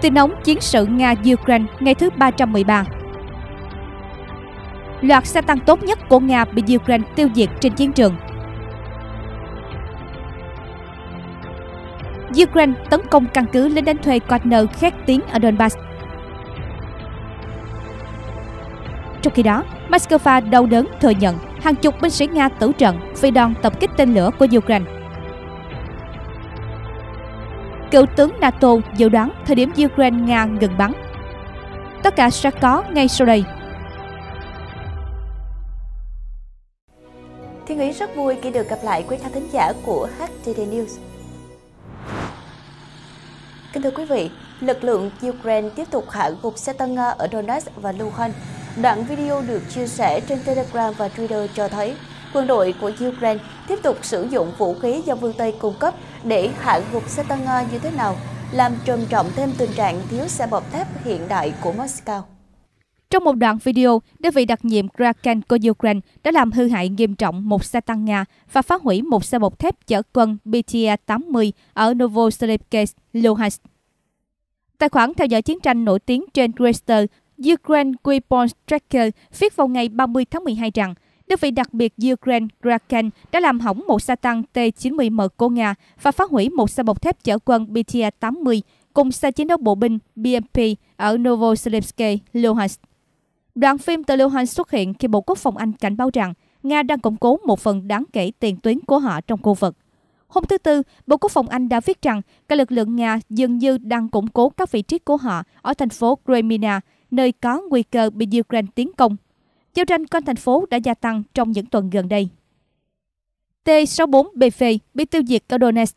Tin nóng chiến sự Nga-Ukraine ngày thứ 313 Loạt xe tăng tốt nhất của Nga bị Ukraine tiêu diệt trên chiến trường Ukraine tấn công căn cứ lính đánh thuê Wagner khét tiếng ở Donbass Trong khi đó, Moscow đau đớn thừa nhận hàng chục binh sĩ Nga tử trận vì đòn tập kích tên lửa của Ukraine cựu tướng NATO dự đoán thời điểm Ukraine Nga ngừng bắn. Tất cả sẽ có ngay sau đây. Thiên Nguyễn rất vui khi được gặp lại quý khán thính giả của HTD News. Kính thưa quý vị, lực lượng Ukraine tiếp tục hạ gục xe tăng Nga ở Donetsk và Luhansk. Đoạn video được chia sẻ trên Telegram và Twitter cho thấy quân đội của Ukraine tiếp tục sử dụng vũ khí do phương Tây cung cấp để hạ gục xe tăng Nga như thế nào, làm trầm trọng thêm tình trạng thiếu xe bọc thép hiện đại của Moscow. Trong một đoạn video, đơn vị đặc nhiệm Kraken của Ukraine đã làm hư hại nghiêm trọng một xe tăng Nga và phá hủy một xe bọc thép chở quân BTA-80 ở Novoselivsk, Luhansk. Tài khoản theo dõi chiến tranh nổi tiếng trên Twitter Ukraine Weapons Tracker viết vào ngày 30 tháng 12 rằng Đơn vị đặc biệt Ukraine Kraken đã làm hỏng một xe tăng T-90M của Nga và phá hủy một xe bọc thép chở quân btr 80 cùng xe chiến đấu bộ binh BMP ở Novosibirsk, Luhansk. Đoạn phim từ Luhansk xuất hiện khi Bộ Quốc phòng Anh cảnh báo rằng Nga đang củng cố một phần đáng kể tiền tuyến của họ trong khu vực. Hôm thứ Tư, Bộ Quốc phòng Anh đã viết rằng các lực lượng Nga dường như đang củng cố các vị trí của họ ở thành phố Kremina, nơi có nguy cơ bị Ukraine tiến công giao tranh quanh thành phố đã gia tăng trong những tuần gần đây. t 64 bf bị tiêu diệt ở Donetsk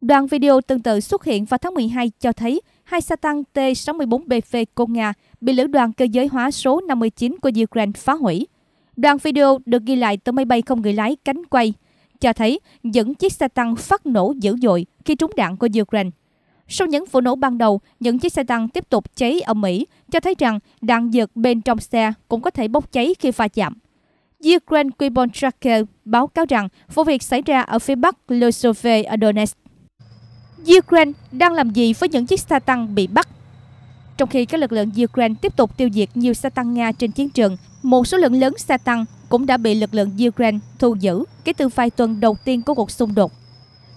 Đoạn video tương tự xuất hiện vào tháng 12 cho thấy hai xe tăng t 64 bf của Nga bị lữ đoàn cơ giới hóa số 59 của Ukraine phá hủy. Đoạn video được ghi lại từ máy bay không người lái cánh quay, cho thấy những chiếc xe tăng phát nổ dữ dội khi trúng đạn của Ukraine. Sau những vụ nổ ban đầu, những chiếc xe tăng tiếp tục cháy ở Mỹ, cho thấy rằng đạn dược bên trong xe cũng có thể bốc cháy khi va chạm. Ukraine Quibon Tracker báo cáo rằng vụ việc xảy ra ở phía bắc Losove ở Donetsk. Ukraine đang làm gì với những chiếc xe tăng bị bắt? Trong khi các lực lượng Ukraine tiếp tục tiêu diệt nhiều xe tăng Nga trên chiến trường, một số lượng lớn xe tăng cũng đã bị lực lượng Ukraine thu giữ kể từ vài tuần đầu tiên của cuộc xung đột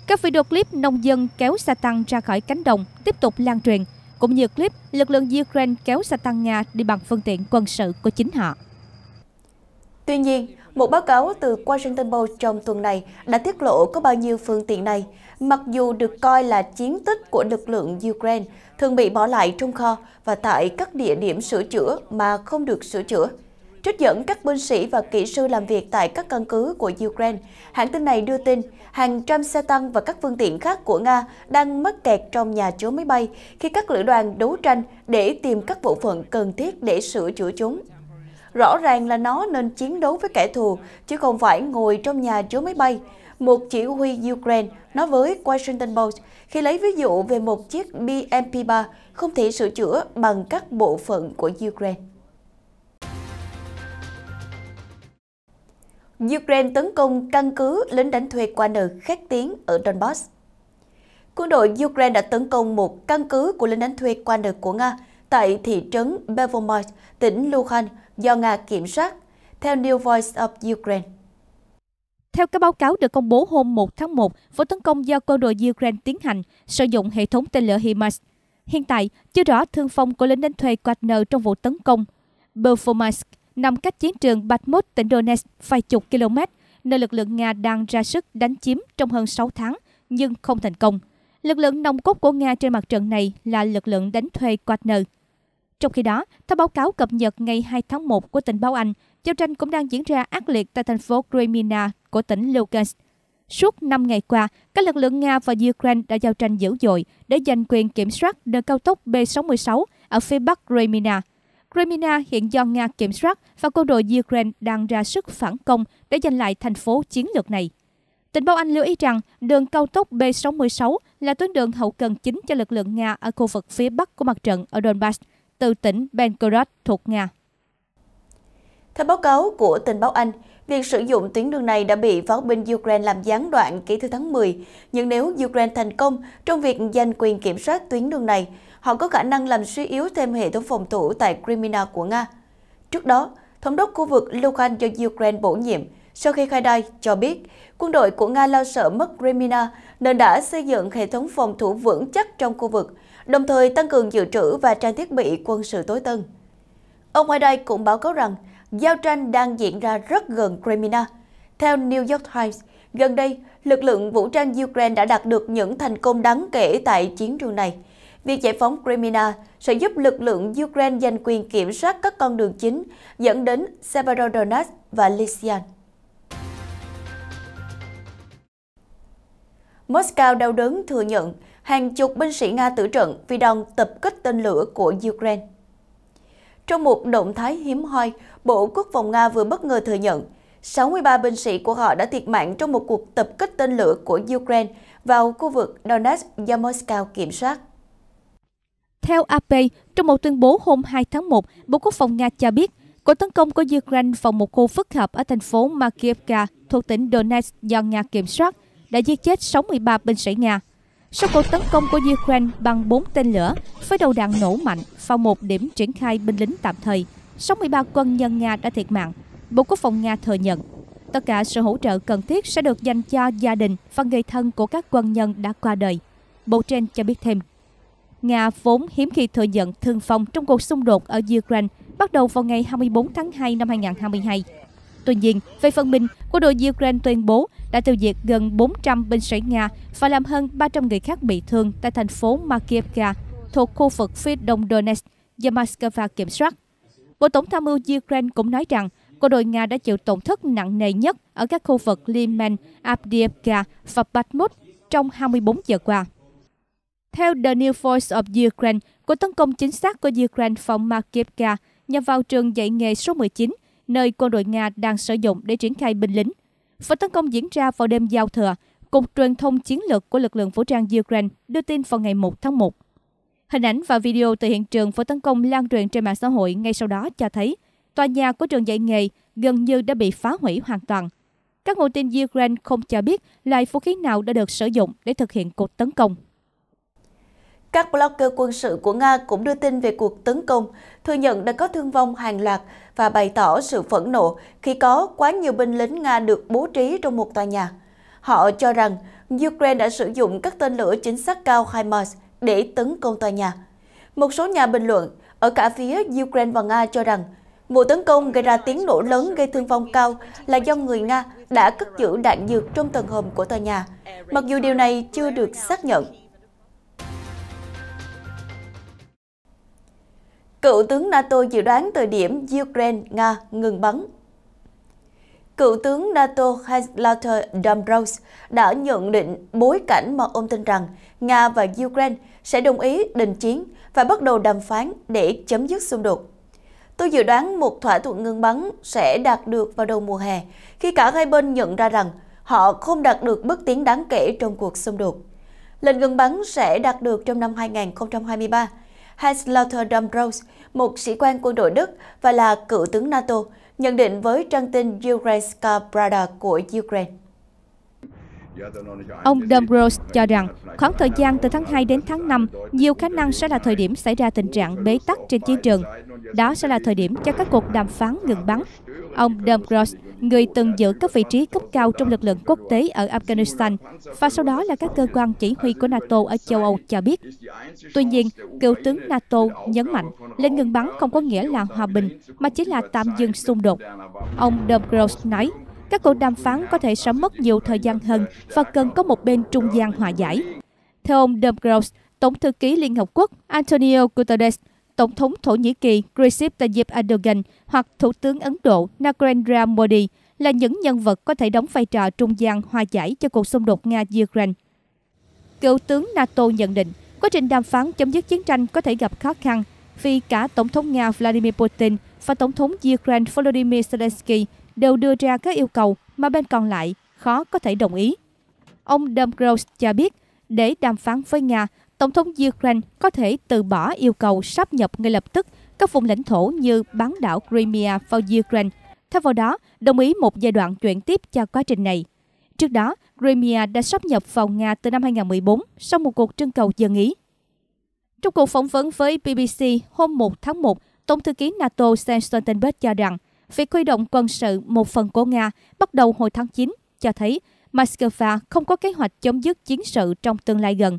các video clip nông dân kéo xe tăng ra khỏi cánh đồng tiếp tục lan truyền, cũng như clip lực lượng Ukraine kéo xe tăng Nga đi bằng phương tiện quân sự của chính họ. Tuy nhiên, một báo cáo từ Washington Post trong tuần này đã tiết lộ có bao nhiêu phương tiện này, mặc dù được coi là chiến tích của lực lượng Ukraine, thường bị bỏ lại trong kho và tại các địa điểm sửa chữa mà không được sửa chữa. Trích dẫn các binh sĩ và kỹ sư làm việc tại các căn cứ của Ukraine, hãng tin này đưa tin hàng trăm xe tăng và các phương tiện khác của Nga đang mắc kẹt trong nhà chứa máy bay khi các lữ đoàn đấu tranh để tìm các bộ phận cần thiết để sửa chữa chúng. Rõ ràng là nó nên chiến đấu với kẻ thù, chứ không phải ngồi trong nhà chứa máy bay. Một chỉ huy Ukraine nói với Washington Post khi lấy ví dụ về một chiếc BMP-3 không thể sửa chữa bằng các bộ phận của Ukraine. Ukraine tấn công căn cứ lính đánh thuê qua nợ khét tiếng ở Donbass. Quân đội Ukraine đã tấn công một căn cứ của lính đánh thuê qua nợ của Nga tại thị trấn Bevomoy, tỉnh Luhansk do Nga kiểm soát, theo New Voice of Ukraine. Theo các báo cáo được công bố hôm 1 tháng 1, vụ tấn công do quân đội Ukraine tiến hành sử dụng hệ thống tên lửa HIMARS. Hiện tại, chưa rõ thương vong của lính đánh thuê Wagner trong vụ tấn công. Performance nằm cách chiến trường Bakhmut tỉnh Donetsk vài chục km, nơi lực lượng Nga đang ra sức đánh chiếm trong hơn 6 tháng nhưng không thành công. Lực lượng nòng cốt của Nga trên mặt trận này là lực lượng đánh thuê Wagner. Trong khi đó, theo báo cáo cập nhật ngày 2 tháng 1 của tình báo Anh, giao tranh cũng đang diễn ra ác liệt tại thành phố Crimea của tỉnh Lugansk. Suốt 5 ngày qua, các lực lượng Nga và Ukraine đã giao tranh dữ dội để giành quyền kiểm soát đường cao tốc B66 ở phía bắc Crimea Crimea hiện do Nga kiểm soát và quân đội Ukraine đang ra sức phản công để giành lại thành phố chiến lược này. Tình báo Anh lưu ý rằng đường cao tốc B66 là tuyến đường hậu cần chính cho lực lượng Nga ở khu vực phía bắc của mặt trận ở Donbass, từ tỉnh Belgorod thuộc Nga. Theo báo cáo của tình báo Anh, việc sử dụng tuyến đường này đã bị pháo binh Ukraine làm gián đoạn kể từ tháng 10. Nhưng nếu Ukraine thành công trong việc giành quyền kiểm soát tuyến đường này, họ có khả năng làm suy yếu thêm hệ thống phòng thủ tại Crimea của Nga. Trước đó, thống đốc khu vực Lugan do Ukraine bổ nhiệm sau khi khai đai cho biết quân đội của Nga lo sợ mất Crimea nên đã xây dựng hệ thống phòng thủ vững chắc trong khu vực, đồng thời tăng cường dự trữ và trang thiết bị quân sự tối tân. Ông Haidai cũng báo cáo rằng giao tranh đang diễn ra rất gần Crimea. Theo New York Times, gần đây, lực lượng vũ trang Ukraine đã đạt được những thành công đáng kể tại chiến trường này – Việc giải phóng Crimea sẽ giúp lực lượng Ukraine giành quyền kiểm soát các con đường chính dẫn đến Severodonetsk và Lysian. Moscow đau đớn thừa nhận hàng chục binh sĩ Nga tử trận vì đòn tập kích tên lửa của Ukraine. Trong một động thái hiếm hoi, Bộ Quốc phòng Nga vừa bất ngờ thừa nhận 63 binh sĩ của họ đã thiệt mạng trong một cuộc tập kích tên lửa của Ukraine vào khu vực Donetsk do Moscow kiểm soát. Theo AP, trong một tuyên bố hôm 2 tháng 1, Bộ Quốc phòng Nga cho biết, cuộc tấn công của Ukraine vào một khu phức hợp ở thành phố Makiivka thuộc tỉnh Donetsk do Nga kiểm soát đã giết chết 63 binh sĩ Nga. Sau cuộc tấn công của Ukraine bằng 4 tên lửa với đầu đạn nổ mạnh vào một điểm triển khai binh lính tạm thời, 63 quân nhân Nga đã thiệt mạng, Bộ Quốc phòng Nga thừa nhận. Tất cả sự hỗ trợ cần thiết sẽ được dành cho gia đình và người thân của các quân nhân đã qua đời. Bộ trên cho biết thêm. Nga vốn hiếm khi thừa nhận thương vong trong cuộc xung đột ở Ukraine bắt đầu vào ngày 24 tháng 2 năm 2022. Tuy nhiên, về phần mình, quân đội Ukraine tuyên bố đã tiêu diệt gần 400 binh sĩ Nga và làm hơn 300 người khác bị thương tại thành phố Makiivka thuộc khu vực phía đông Donetsk do Moscow kiểm soát. Bộ Tổng tham mưu Ukraine cũng nói rằng quân đội Nga đã chịu tổn thất nặng nề nhất ở các khu vực Liman, Avdiivka và Bakhmut trong 24 giờ qua. Theo The New Voice of Ukraine, cuộc tấn công chính xác của Ukraine phòng Makivka nhằm vào trường dạy nghề số 19, nơi quân đội Nga đang sử dụng để triển khai binh lính. Vụ tấn công diễn ra vào đêm giao thừa, Cục Truyền thông Chiến lược của lực lượng vũ trang Ukraine đưa tin vào ngày 1 tháng 1. Hình ảnh và video từ hiện trường vụ tấn công lan truyền trên mạng xã hội ngay sau đó cho thấy tòa nhà của trường dạy nghề gần như đã bị phá hủy hoàn toàn. Các nguồn tin Ukraine không cho biết loại vũ khí nào đã được sử dụng để thực hiện cuộc tấn công. Các blogger quân sự của Nga cũng đưa tin về cuộc tấn công, thừa nhận đã có thương vong hàng loạt và bày tỏ sự phẫn nộ khi có quá nhiều binh lính Nga được bố trí trong một tòa nhà. Họ cho rằng Ukraine đã sử dụng các tên lửa chính xác cao HIMARS để tấn công tòa nhà. Một số nhà bình luận ở cả phía Ukraine và Nga cho rằng vụ tấn công gây ra tiếng nổ lớn gây thương vong cao là do người Nga đã cất giữ đạn dược trong tầng hầm của tòa nhà, mặc dù điều này chưa được xác nhận. Cựu tướng NATO dự đoán thời điểm Ukraine, Nga ngừng bắn. Cựu tướng NATO Hans Lauter Dombrovs đã nhận định bối cảnh mà ông tin rằng Nga và Ukraine sẽ đồng ý đình chiến và bắt đầu đàm phán để chấm dứt xung đột. Tôi dự đoán một thỏa thuận ngừng bắn sẽ đạt được vào đầu mùa hè khi cả hai bên nhận ra rằng họ không đạt được bước tiến đáng kể trong cuộc xung đột. Lệnh ngừng bắn sẽ đạt được trong năm 2023 Hans Lothar Dombrovs, một sĩ quan quân đội Đức và là cựu tướng NATO, nhận định với trang tin Ukrainska Pravda của Ukraine. Ông Dombros cho rằng, khoảng thời gian từ tháng 2 đến tháng 5, nhiều khả năng sẽ là thời điểm xảy ra tình trạng bế tắc trên chiến trường. Đó sẽ là thời điểm cho các cuộc đàm phán ngừng bắn. Ông Dombros, người từng giữ các vị trí cấp cao trong lực lượng quốc tế ở Afghanistan và sau đó là các cơ quan chỉ huy của NATO ở châu Âu cho biết. Tuy nhiên, cựu tướng NATO nhấn mạnh lệnh ngừng bắn không có nghĩa là hòa bình, mà chỉ là tạm dừng xung đột. Ông Dombros nói, các cuộc đàm phán có thể sớm mất nhiều thời gian hơn và cần có một bên trung gian hòa giải. Theo ông Domgros, Tổng thư ký Liên Hợp Quốc Antonio Guterres, Tổng thống Thổ Nhĩ Kỳ Recep Tayyip Erdogan hoặc Thủ tướng Ấn Độ Narendra Modi là những nhân vật có thể đóng vai trò trung gian hòa giải cho cuộc xung đột Nga-Ukraine. Cựu tướng NATO nhận định, quá trình đàm phán chấm dứt chiến tranh có thể gặp khó khăn vì cả Tổng thống Nga Vladimir Putin và Tổng thống Ukraine Volodymyr Zelensky đều đưa ra các yêu cầu mà bên còn lại khó có thể đồng ý. Ông Domgros cho biết, để đàm phán với Nga, Tổng thống Ukraine có thể từ bỏ yêu cầu sáp nhập ngay lập tức các vùng lãnh thổ như bán đảo Crimea vào Ukraine. Thay vào đó, đồng ý một giai đoạn chuyển tiếp cho quá trình này. Trước đó, Crimea đã sáp nhập vào Nga từ năm 2014 sau một cuộc trưng cầu dân ý. Trong cuộc phỏng vấn với BBC hôm 1 tháng 1, Tổng thư ký NATO Jens Stoltenberg cho rằng việc huy động quân sự một phần của Nga bắt đầu hồi tháng 9 cho thấy Moscow không có kế hoạch chấm dứt chiến sự trong tương lai gần.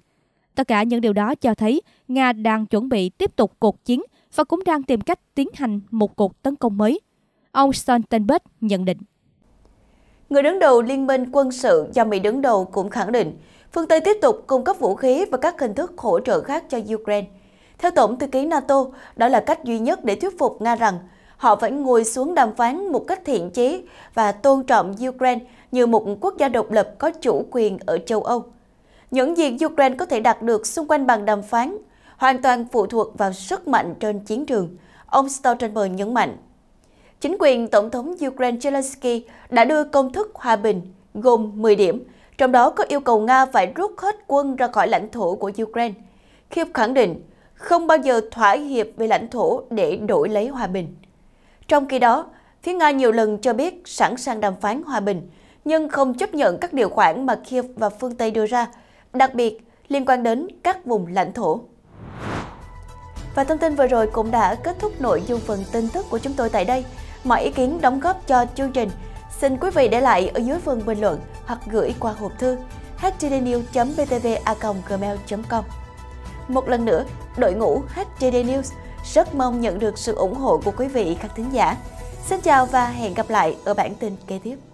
Tất cả những điều đó cho thấy Nga đang chuẩn bị tiếp tục cuộc chiến và cũng đang tìm cách tiến hành một cuộc tấn công mới. Ông Stoltenberg nhận định. Người đứng đầu Liên minh quân sự do Mỹ đứng đầu cũng khẳng định phương Tây tiếp tục cung cấp vũ khí và các hình thức hỗ trợ khác cho Ukraine. Theo Tổng thư ký NATO, đó là cách duy nhất để thuyết phục Nga rằng họ vẫn ngồi xuống đàm phán một cách thiện chí và tôn trọng Ukraine như một quốc gia độc lập có chủ quyền ở châu Âu. Những gì Ukraine có thể đạt được xung quanh bàn đàm phán hoàn toàn phụ thuộc vào sức mạnh trên chiến trường, ông Stoltenberg nhấn mạnh. Chính quyền Tổng thống Ukraine Zelensky đã đưa công thức hòa bình gồm 10 điểm, trong đó có yêu cầu Nga phải rút hết quân ra khỏi lãnh thổ của Ukraine. Kiev khẳng định không bao giờ thỏa hiệp về lãnh thổ để đổi lấy hòa bình. Trong khi đó, phía Nga nhiều lần cho biết sẵn sàng đàm phán hòa bình, nhưng không chấp nhận các điều khoản mà Kiev và phương Tây đưa ra, đặc biệt liên quan đến các vùng lãnh thổ. Và thông tin vừa rồi cũng đã kết thúc nội dung phần tin tức của chúng tôi tại đây. Mọi ý kiến đóng góp cho chương trình xin quý vị để lại ở dưới phần bình luận hoặc gửi qua hộp thư htdnews.btva.gmail.com Một lần nữa, đội ngũ HTD News – rất mong nhận được sự ủng hộ của quý vị các thính giả. Xin chào và hẹn gặp lại ở bản tin kế tiếp.